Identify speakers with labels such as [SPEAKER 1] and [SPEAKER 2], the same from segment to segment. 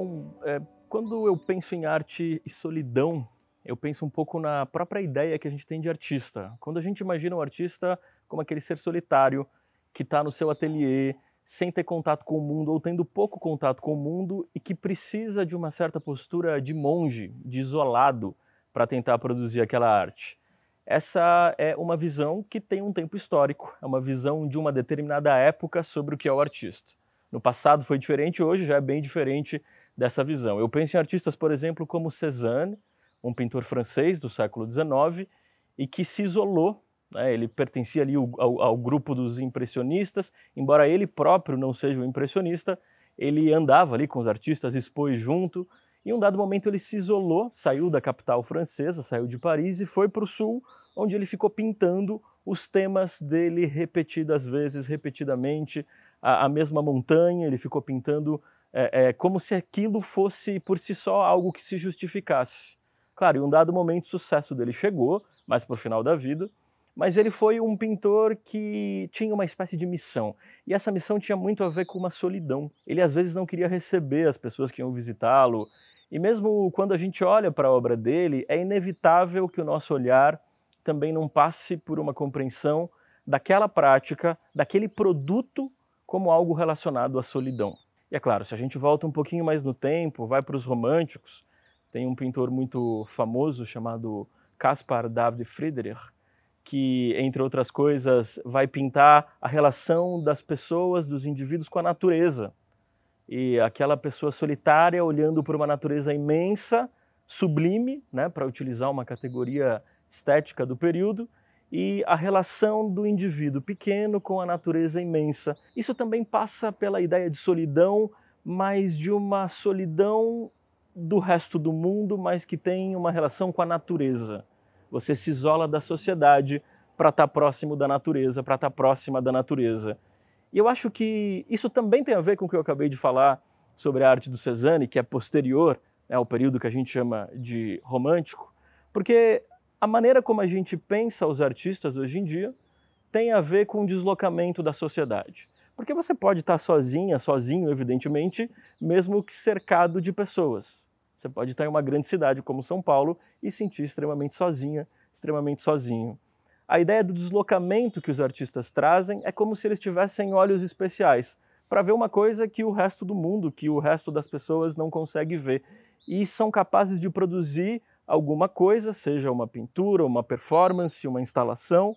[SPEAKER 1] Bom, é, quando eu penso em arte e solidão, eu penso um pouco na própria ideia que a gente tem de artista. Quando a gente imagina um artista como aquele ser solitário que está no seu ateliê, sem ter contato com o mundo ou tendo pouco contato com o mundo e que precisa de uma certa postura de monge, de isolado, para tentar produzir aquela arte. Essa é uma visão que tem um tempo histórico, é uma visão de uma determinada época sobre o que é o artista. No passado foi diferente, hoje já é bem diferente dessa visão. Eu penso em artistas, por exemplo, como Cézanne, um pintor francês do século XIX e que se isolou. Né? Ele pertencia ali ao, ao, grupo dos impressionistas, embora ele próprio não seja um impressionista, ele andava ali com os artistas, expôs junto. Em um dado momento ele se isolou, saiu da capital francesa, saiu de Paris e foi para o sul, onde ele ficou pintando os temas dele repetidas vezes, repetidamente, a, a mesma montanha. Ele ficou pintando é, é, como se aquilo fosse por si só algo que se justificasse. Claro, em um dado momento o sucesso dele chegou, mas para o final da vida, mas ele foi um pintor que tinha uma espécie de missão. E essa missão tinha muito a ver com uma solidão. Ele às vezes não queria receber as pessoas que iam visitá-lo. E mesmo quando a gente olha para a obra dele, é inevitável que o nosso olhar também não passe por uma compreensão daquela prática, daquele produto como algo relacionado à solidão. E é claro, se a gente volta um pouquinho mais no tempo, vai para os românticos, tem um pintor muito famoso chamado Caspar David Friedrich, que, entre outras coisas, vai pintar a relação das pessoas, dos indivíduos com a natureza. E aquela pessoa solitária olhando por uma natureza imensa, sublime, né, para utilizar uma categoria estética do período, e a relação do indivíduo pequeno com a natureza imensa. Isso também passa pela ideia de solidão, mas de uma solidão do resto do mundo, mas que tem uma relação com a natureza. Você se isola da sociedade para estar tá próximo da natureza, para estar tá próxima da natureza. E eu acho que isso também tem a ver com o que eu acabei de falar sobre a arte do Cezanne, que é posterior né, ao período que a gente chama de romântico, porque a maneira como a gente pensa os artistas hoje em dia tem a ver com o deslocamento da sociedade. Porque você pode estar sozinha, sozinho, evidentemente, mesmo que cercado de pessoas. Você pode estar em uma grande cidade como São Paulo e sentir extremamente sozinha, extremamente sozinho. A ideia do deslocamento que os artistas trazem é como se eles tivessem olhos especiais para ver uma coisa que o resto do mundo, que o resto das pessoas não consegue ver. E são capazes de produzir alguma coisa, seja uma pintura, uma performance, uma instalação,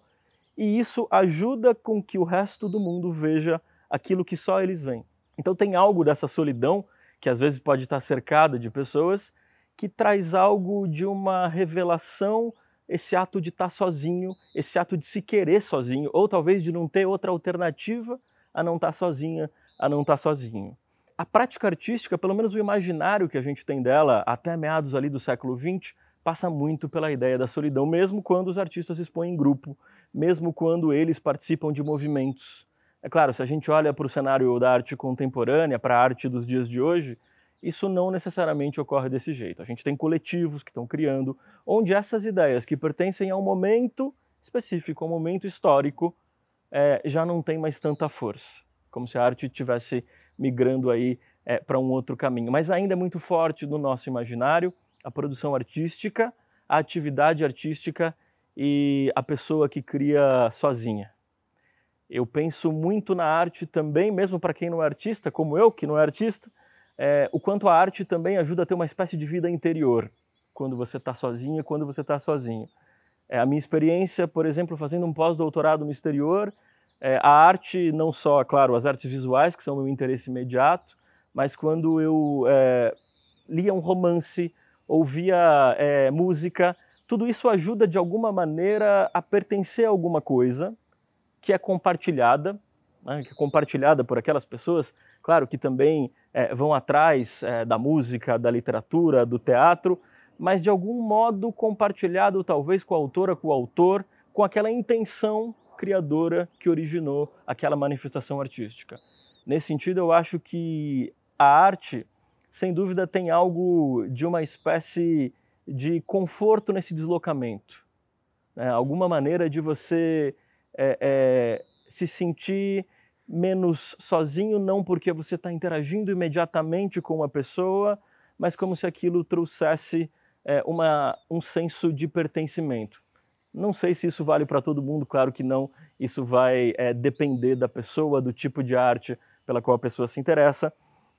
[SPEAKER 1] e isso ajuda com que o resto do mundo veja aquilo que só eles veem. Então tem algo dessa solidão, que às vezes pode estar cercada de pessoas, que traz algo de uma revelação, esse ato de estar sozinho, esse ato de se querer sozinho, ou talvez de não ter outra alternativa a não estar sozinha, a não estar sozinho a prática artística, pelo menos o imaginário que a gente tem dela até meados ali do século XX, passa muito pela ideia da solidão, mesmo quando os artistas se expõem em grupo, mesmo quando eles participam de movimentos. É claro, se a gente olha para o cenário da arte contemporânea, para a arte dos dias de hoje, isso não necessariamente ocorre desse jeito. A gente tem coletivos que estão criando, onde essas ideias que pertencem a um momento específico, a um momento histórico, é, já não tem mais tanta força, como se a arte tivesse migrando aí é, para um outro caminho. Mas ainda é muito forte no nosso imaginário a produção artística, a atividade artística e a pessoa que cria sozinha. Eu penso muito na arte também, mesmo para quem não é artista, como eu, que não é artista, é, o quanto a arte também ajuda a ter uma espécie de vida interior, quando você está sozinha, quando você está sozinho. É, a minha experiência, por exemplo, fazendo um pós-doutorado no exterior, é, a arte, não só, claro, as artes visuais, que são meu interesse imediato, mas quando eu é, lia um romance, ouvia é, música, tudo isso ajuda de alguma maneira a pertencer a alguma coisa que é compartilhada, né, que é compartilhada por aquelas pessoas, claro, que também é, vão atrás é, da música, da literatura, do teatro, mas de algum modo compartilhado talvez com a autora, com o autor, com aquela intenção criadora que originou aquela manifestação artística. Nesse sentido, eu acho que a arte, sem dúvida, tem algo de uma espécie de conforto nesse deslocamento. Né? Alguma maneira de você é, é, se sentir menos sozinho, não porque você está interagindo imediatamente com uma pessoa, mas como se aquilo trouxesse é, uma, um senso de pertencimento. Não sei se isso vale para todo mundo, claro que não. Isso vai é, depender da pessoa, do tipo de arte pela qual a pessoa se interessa.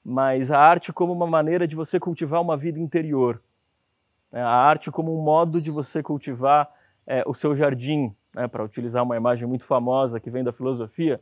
[SPEAKER 1] Mas a arte como uma maneira de você cultivar uma vida interior. Né? A arte como um modo de você cultivar é, o seu jardim, né, para utilizar uma imagem muito famosa que vem da filosofia.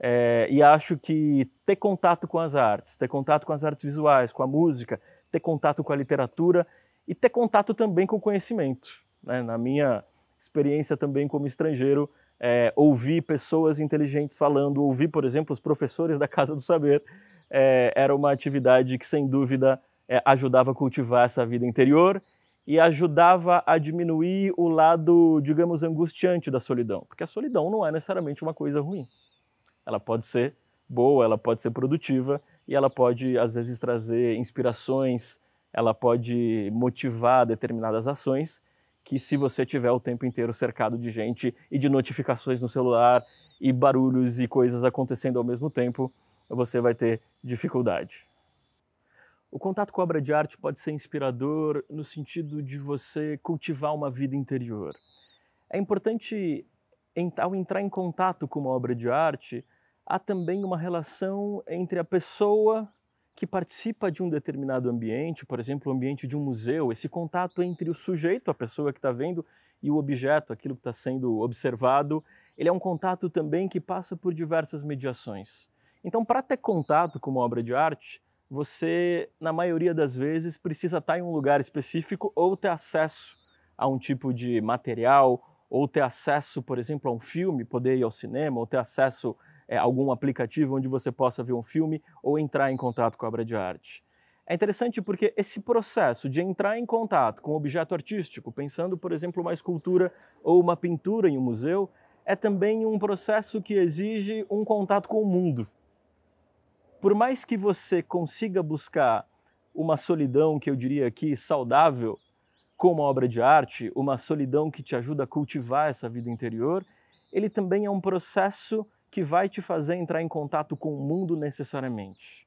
[SPEAKER 1] É, e acho que ter contato com as artes, ter contato com as artes visuais, com a música, ter contato com a literatura e ter contato também com o conhecimento. Né? Na minha experiência também como estrangeiro, é, ouvir pessoas inteligentes falando, ouvir, por exemplo, os professores da Casa do Saber, é, era uma atividade que, sem dúvida, é, ajudava a cultivar essa vida interior e ajudava a diminuir o lado, digamos, angustiante da solidão. Porque a solidão não é necessariamente uma coisa ruim. Ela pode ser boa, ela pode ser produtiva e ela pode, às vezes, trazer inspirações, ela pode motivar determinadas ações que se você tiver o tempo inteiro cercado de gente e de notificações no celular e barulhos e coisas acontecendo ao mesmo tempo, você vai ter dificuldade. O contato com a obra de arte pode ser inspirador no sentido de você cultivar uma vida interior. É importante, ao entrar em contato com uma obra de arte, há também uma relação entre a pessoa que participa de um determinado ambiente, por exemplo, o ambiente de um museu, esse contato entre o sujeito, a pessoa que está vendo, e o objeto, aquilo que está sendo observado, ele é um contato também que passa por diversas mediações. Então, para ter contato com uma obra de arte, você, na maioria das vezes, precisa estar tá em um lugar específico ou ter acesso a um tipo de material, ou ter acesso, por exemplo, a um filme, poder ir ao cinema, ou ter acesso é, algum aplicativo onde você possa ver um filme ou entrar em contato com a obra de arte. É interessante porque esse processo de entrar em contato com um objeto artístico, pensando, por exemplo, uma escultura ou uma pintura em um museu, é também um processo que exige um contato com o mundo. Por mais que você consiga buscar uma solidão que eu diria aqui saudável com uma obra de arte, uma solidão que te ajuda a cultivar essa vida interior, ele também é um processo que vai te fazer entrar em contato com o mundo necessariamente.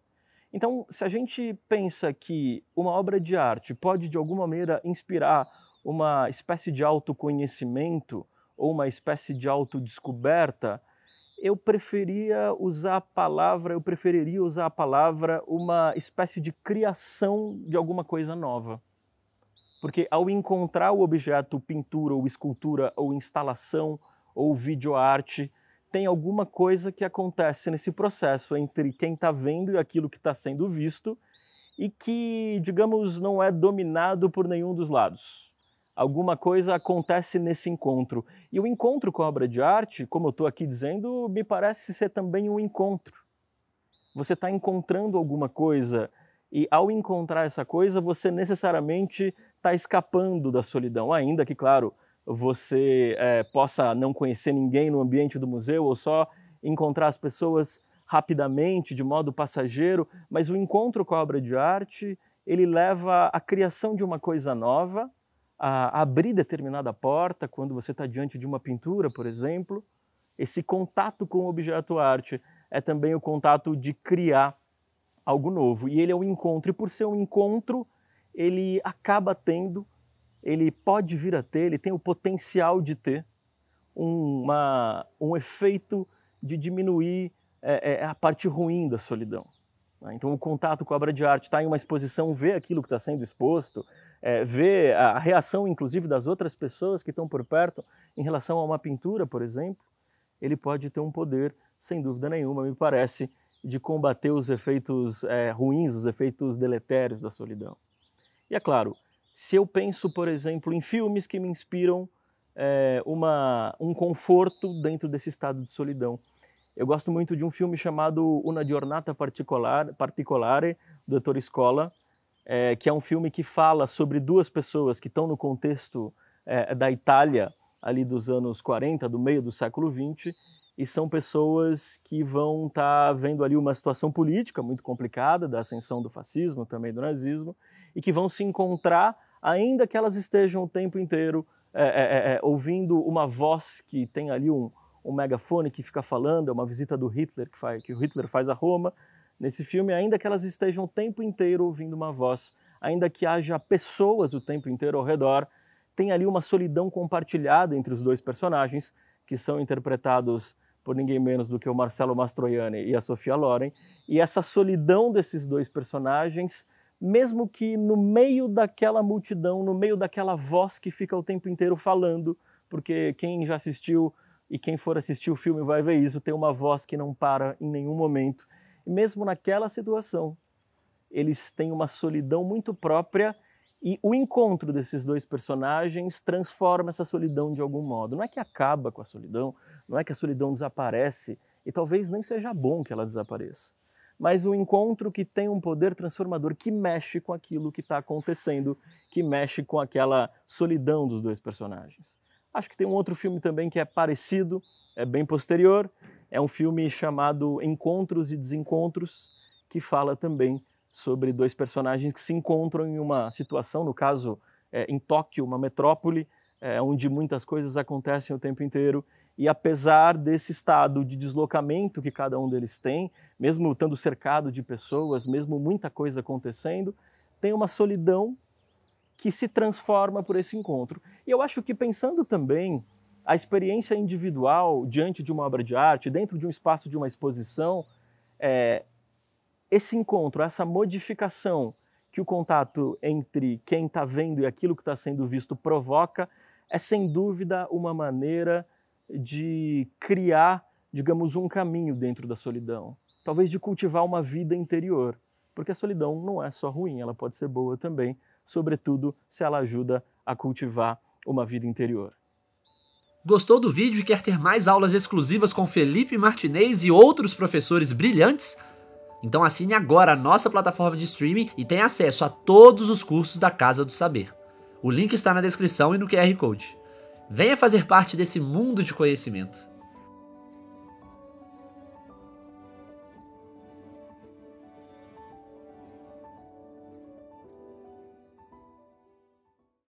[SPEAKER 1] Então, se a gente pensa que uma obra de arte pode de alguma maneira inspirar uma espécie de autoconhecimento ou uma espécie de autodescoberta, eu preferia usar a palavra, eu preferiria usar a palavra uma espécie de criação de alguma coisa nova. Porque ao encontrar o objeto pintura ou escultura ou instalação ou videoarte, tem alguma coisa que acontece nesse processo entre quem está vendo e aquilo que está sendo visto e que, digamos, não é dominado por nenhum dos lados. Alguma coisa acontece nesse encontro. E o encontro com a obra de arte, como eu estou aqui dizendo, me parece ser também um encontro. Você está encontrando alguma coisa e, ao encontrar essa coisa, você necessariamente está escapando da solidão, ainda que, claro, você é, possa não conhecer ninguém no ambiente do museu ou só encontrar as pessoas rapidamente, de modo passageiro, mas o encontro com a obra de arte, ele leva à criação de uma coisa nova, a abrir determinada porta quando você está diante de uma pintura, por exemplo. Esse contato com o objeto arte é também o contato de criar algo novo. E ele é um encontro, e por ser um encontro, ele acaba tendo ele pode vir a ter, ele tem o potencial de ter uma, um efeito de diminuir é, é, a parte ruim da solidão. Né? Então, o contato com a obra de arte, estar tá em uma exposição, ver aquilo que está sendo exposto, é, ver a reação, inclusive, das outras pessoas que estão por perto em relação a uma pintura, por exemplo, ele pode ter um poder, sem dúvida nenhuma, me parece, de combater os efeitos é, ruins, os efeitos deletérios da solidão. E é claro, se eu penso, por exemplo, em filmes que me inspiram é, uma, um conforto dentro desse estado de solidão. Eu gosto muito de um filme chamado Una Giornata Particolare, Particolare do Dr. Escola, é, eh, que é um filme que fala sobre duas pessoas que estão no contexto é, da Itália ali dos anos 40, do meio do século 20, e são pessoas que vão estar tá vendo ali uma situação política muito complicada da ascensão do fascismo, também do nazismo, e que vão se encontrar ainda que elas estejam o tempo inteiro é, é, é, é, ouvindo uma voz que tem ali um, um megafone que fica falando, é uma visita do Hitler que, faz, que o Hitler faz a Roma nesse filme, ainda que elas estejam o tempo inteiro ouvindo uma voz, ainda que haja pessoas o tempo inteiro ao redor, tem ali uma solidão compartilhada entre os dois personagens, que são interpretados por ninguém menos do que o Marcelo Mastroianni e a Sofia Loren, e essa solidão desses dois personagens mesmo que no meio daquela multidão, no meio daquela voz que fica o tempo inteiro falando, porque quem já assistiu e quem for assistir o filme vai ver isso, tem uma voz que não para em nenhum momento. E mesmo naquela situação, eles têm uma solidão muito própria e o encontro desses dois personagens transforma essa solidão de algum modo. Não é que acaba com a solidão, não é que a solidão desaparece, e talvez nem seja bom que ela desapareça mas um encontro que tem um poder transformador, que mexe com aquilo que está acontecendo, que mexe com aquela solidão dos dois personagens. Acho que tem um outro filme também que é parecido, é bem posterior, é um filme chamado Encontros e Desencontros, que fala também sobre dois personagens que se encontram em uma situação, no caso, é, em Tóquio, uma metrópole, é, onde muitas coisas acontecem o tempo inteiro, e apesar desse estado de deslocamento que cada um deles tem, mesmo estando cercado de pessoas, mesmo muita coisa acontecendo, tem uma solidão que se transforma por esse encontro. E eu acho que pensando também a experiência individual diante de uma obra de arte, dentro de um espaço de uma exposição, é, esse encontro, essa modificação que o contato entre quem está vendo e aquilo que está sendo visto provoca, é sem dúvida uma maneira de criar, digamos, um caminho dentro da solidão, talvez de cultivar uma vida interior, porque a solidão não é só ruim, ela pode ser boa também, sobretudo se ela ajuda a cultivar uma vida interior. Gostou do vídeo e quer ter mais aulas exclusivas com Felipe Martinez e outros professores brilhantes? Então assine agora a nossa plataforma de streaming e tenha acesso a todos os cursos da Casa do Saber. O link está na descrição e no QR Code. Venha fazer parte desse mundo de conhecimento.